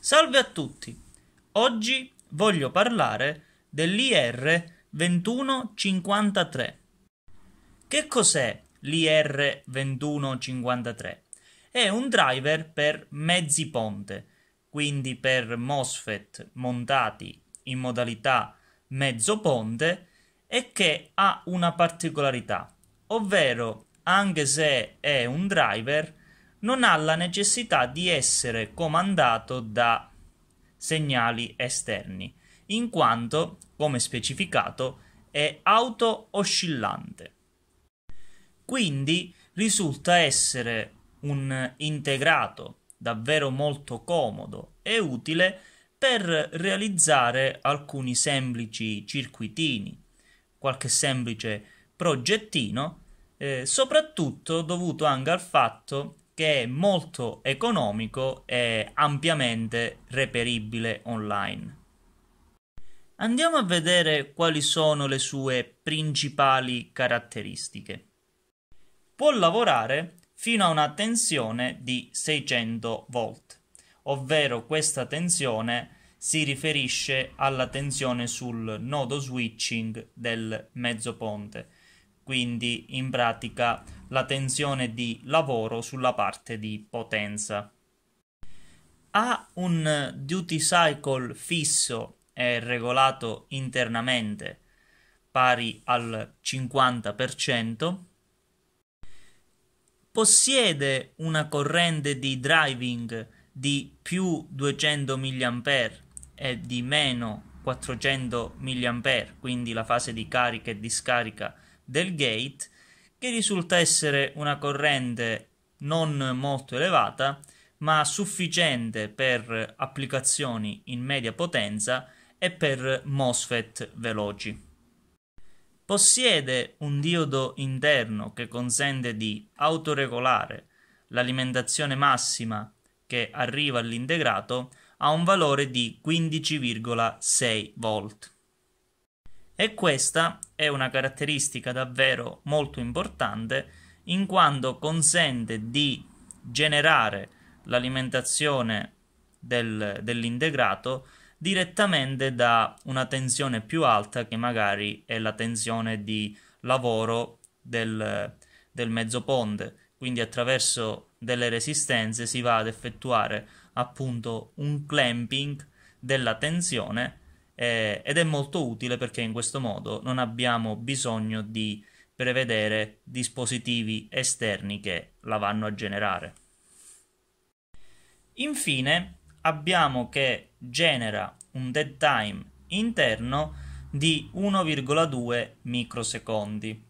Salve a tutti! Oggi voglio parlare dell'IR 2153. Che cos'è l'IR 2153? È un driver per mezzi ponte, quindi per MOSFET montati in modalità mezzo ponte e che ha una particolarità, ovvero anche se è un driver non ha la necessità di essere comandato da segnali esterni, in quanto, come specificato, è auto-oscillante. Quindi risulta essere un integrato davvero molto comodo e utile per realizzare alcuni semplici circuitini, qualche semplice progettino, eh, soprattutto dovuto anche al fatto che è molto economico e ampiamente reperibile online. Andiamo a vedere quali sono le sue principali caratteristiche. Può lavorare fino a una tensione di 600 volt, ovvero questa tensione si riferisce alla tensione sul nodo switching del mezzoponte, quindi in pratica la tensione di lavoro sulla parte di potenza. Ha un duty cycle fisso e regolato internamente pari al 50%, possiede una corrente di driving di più 200 mA e di meno 400 mA, quindi la fase di carica e discarica del gate che risulta essere una corrente non molto elevata ma sufficiente per applicazioni in media potenza e per MOSFET veloci. Possiede un diodo interno che consente di autoregolare l'alimentazione massima che arriva all'integrato a un valore di 15,6 volt. E questa è una caratteristica davvero molto importante in quanto consente di generare l'alimentazione del, dell'integrato direttamente da una tensione più alta che magari è la tensione di lavoro del, del ponte Quindi attraverso delle resistenze si va ad effettuare appunto un clamping della tensione eh, ed è molto utile perché in questo modo non abbiamo bisogno di prevedere dispositivi esterni che la vanno a generare. Infine abbiamo che genera un dead time interno di 1,2 microsecondi.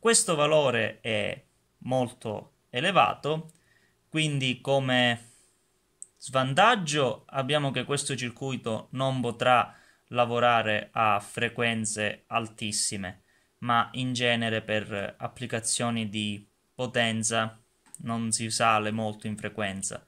Questo valore è molto elevato, quindi come svantaggio abbiamo che questo circuito non potrà lavorare a frequenze altissime, ma in genere per applicazioni di potenza non si sale molto in frequenza,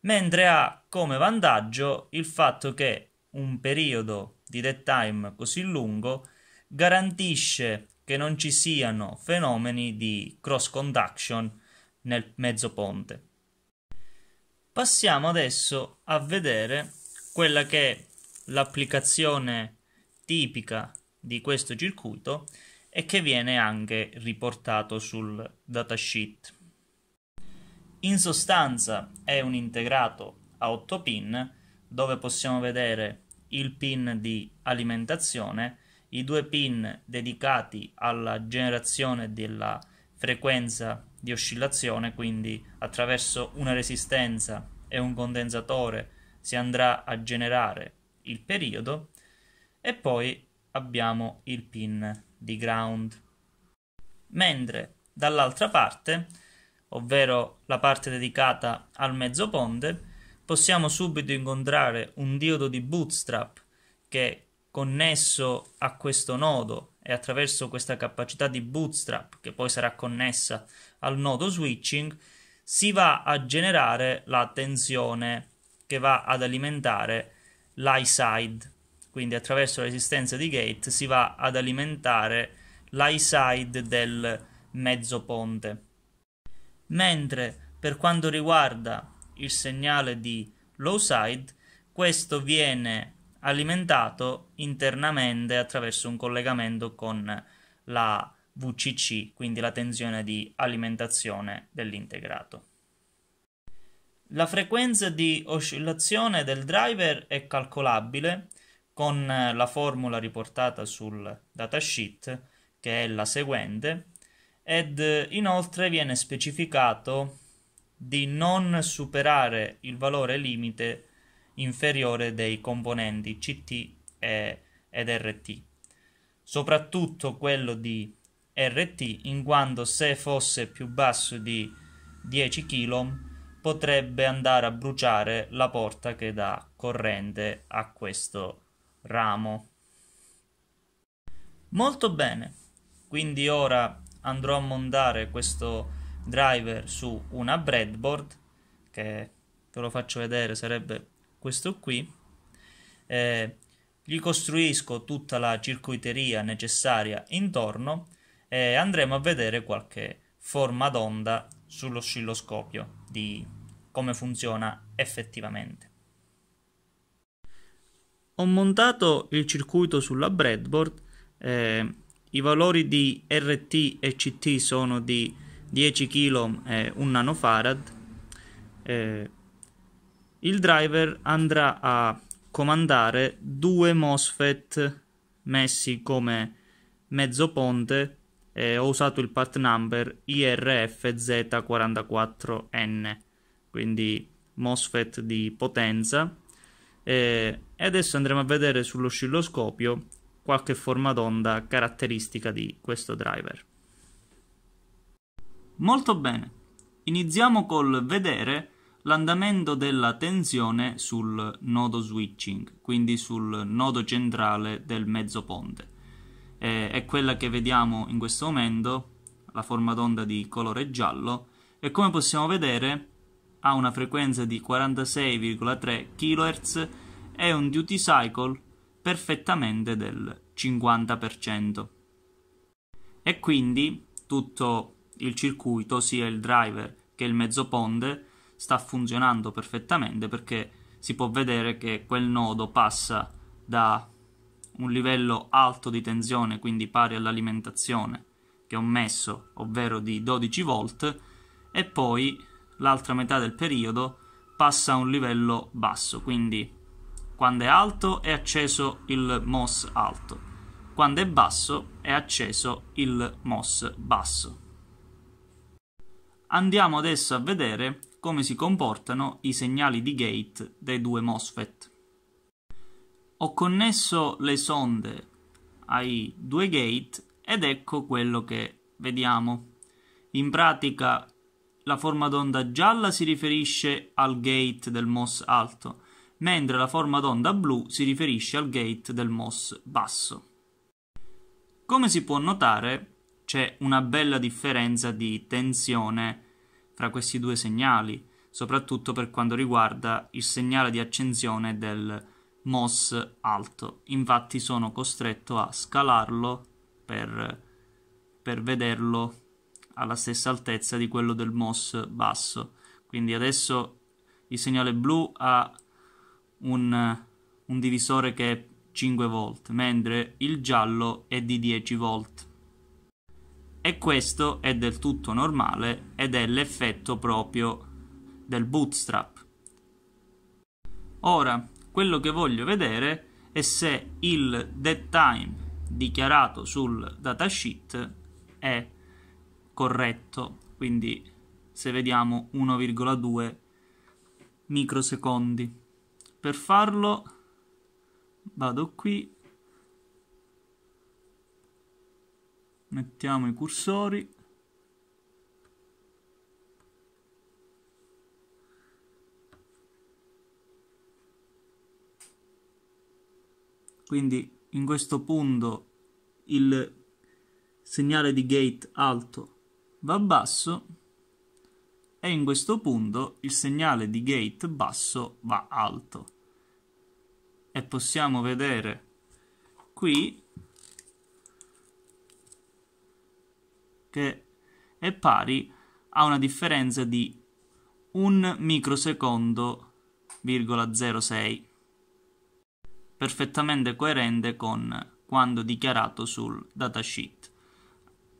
mentre ha come vantaggio il fatto che un periodo di dead time così lungo garantisce che non ci siano fenomeni di cross conduction nel mezzo ponte. Passiamo adesso a vedere quella che l'applicazione tipica di questo circuito e che viene anche riportato sul datasheet. In sostanza è un integrato a 8 pin dove possiamo vedere il pin di alimentazione, i due pin dedicati alla generazione della frequenza di oscillazione, quindi attraverso una resistenza e un condensatore si andrà a generare il periodo e poi abbiamo il pin di ground. Mentre dall'altra parte, ovvero la parte dedicata al mezzo ponte, possiamo subito incontrare un diodo di bootstrap che connesso a questo nodo e attraverso questa capacità di bootstrap che poi sarà connessa al nodo switching si va a generare la tensione che va ad alimentare l'eye-side, quindi attraverso l'esistenza di gate si va ad alimentare l'eye-side del mezzo ponte. Mentre per quanto riguarda il segnale di low side, questo viene alimentato internamente attraverso un collegamento con la VCC, quindi la tensione di alimentazione dell'integrato. La frequenza di oscillazione del driver è calcolabile con eh, la formula riportata sul datasheet, che è la seguente, ed eh, inoltre viene specificato di non superare il valore limite inferiore dei componenti CT e, ed RT, soprattutto quello di RT, in quanto se fosse più basso di 10 kg potrebbe andare a bruciare la porta che dà corrente a questo ramo. Molto bene, quindi ora andrò a montare questo driver su una breadboard che ve lo faccio vedere sarebbe questo qui eh, gli costruisco tutta la circuiteria necessaria intorno e andremo a vedere qualche forma d'onda sull'oscilloscopio di come funziona effettivamente. Ho montato il circuito sulla breadboard, eh, i valori di RT e CT sono di 10 kg e 1 nanofarad. Eh, il driver andrà a comandare due MOSFET messi come mezzo ponte eh, ho usato il part number IRFZ44N quindi MOSFET di potenza eh, e adesso andremo a vedere sull'oscilloscopio qualche forma d'onda caratteristica di questo driver. Molto bene, iniziamo col vedere l'andamento della tensione sul nodo switching, quindi sul nodo centrale del mezzo ponte. Eh, è quella che vediamo in questo momento, la forma d'onda di colore giallo, e come possiamo vedere ha una frequenza di 46,3 kHz e un duty cycle perfettamente del 50%. E quindi tutto il circuito, sia il driver che il mezzo ponte, sta funzionando perfettamente perché si può vedere che quel nodo passa da un livello alto di tensione, quindi pari all'alimentazione che ho messo, ovvero di 12 volt, e poi l'altra metà del periodo passa a un livello basso, quindi quando è alto è acceso il MOS alto, quando è basso è acceso il MOS basso. Andiamo adesso a vedere come si comportano i segnali di gate dei due MOSFET. Ho connesso le sonde ai due gate ed ecco quello che vediamo. In pratica la forma d'onda gialla si riferisce al gate del MOS alto, mentre la forma d'onda blu si riferisce al gate del MOS basso. Come si può notare, c'è una bella differenza di tensione fra questi due segnali, soprattutto per quanto riguarda il segnale di accensione del MOS alto. Infatti sono costretto a scalarlo per, per vederlo alla stessa altezza di quello del MOS basso. Quindi adesso il segnale blu ha un, un divisore che è 5 volt, mentre il giallo è di 10 volt. E questo è del tutto normale ed è l'effetto proprio del bootstrap. Ora, quello che voglio vedere è se il dead time dichiarato sul datasheet è corretto, quindi se vediamo 1,2 microsecondi. Per farlo vado qui, mettiamo i cursori, quindi in questo punto il segnale di gate alto va basso e in questo punto il segnale di gate basso va alto e possiamo vedere qui che è pari a una differenza di un microsecondo 06 perfettamente coerente con quando dichiarato sul datasheet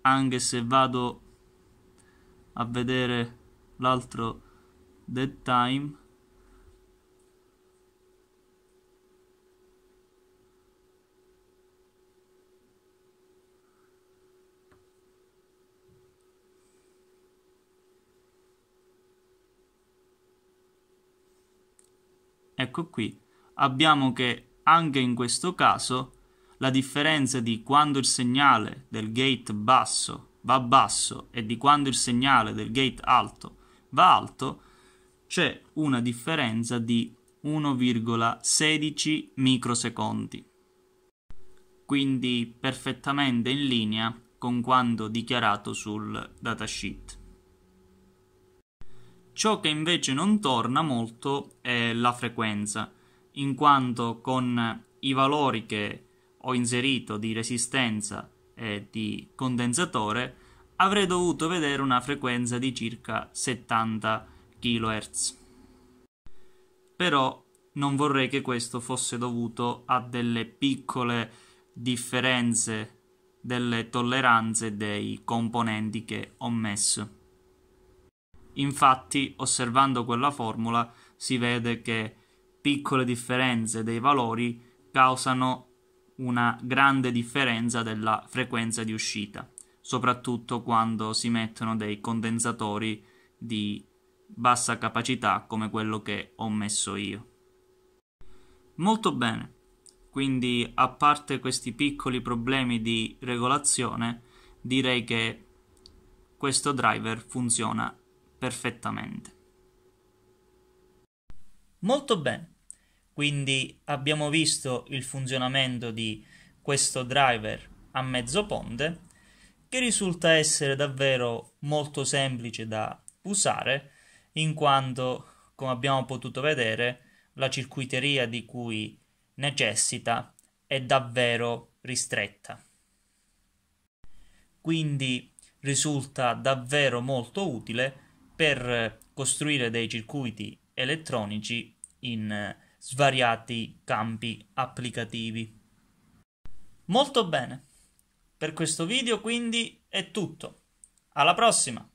anche se vado a vedere l'altro dead time Ecco qui, abbiamo che anche in questo caso la differenza di quando il segnale del gate basso va basso e di quando il segnale del gate alto va alto, c'è una differenza di 1,16 microsecondi. Quindi perfettamente in linea con quanto dichiarato sul datasheet. Ciò che invece non torna molto è la frequenza, in quanto con i valori che ho inserito di resistenza eh, di condensatore, avrei dovuto vedere una frequenza di circa 70 kHz. Però non vorrei che questo fosse dovuto a delle piccole differenze delle tolleranze dei componenti che ho messo. Infatti, osservando quella formula, si vede che piccole differenze dei valori causano una grande differenza della frequenza di uscita, soprattutto quando si mettono dei condensatori di bassa capacità come quello che ho messo io. Molto bene, quindi a parte questi piccoli problemi di regolazione, direi che questo driver funziona perfettamente. Molto bene. Quindi abbiamo visto il funzionamento di questo driver a mezzo ponte che risulta essere davvero molto semplice da usare in quanto, come abbiamo potuto vedere, la circuiteria di cui necessita è davvero ristretta. Quindi risulta davvero molto utile per costruire dei circuiti elettronici in svariati campi applicativi. Molto bene, per questo video quindi è tutto. Alla prossima!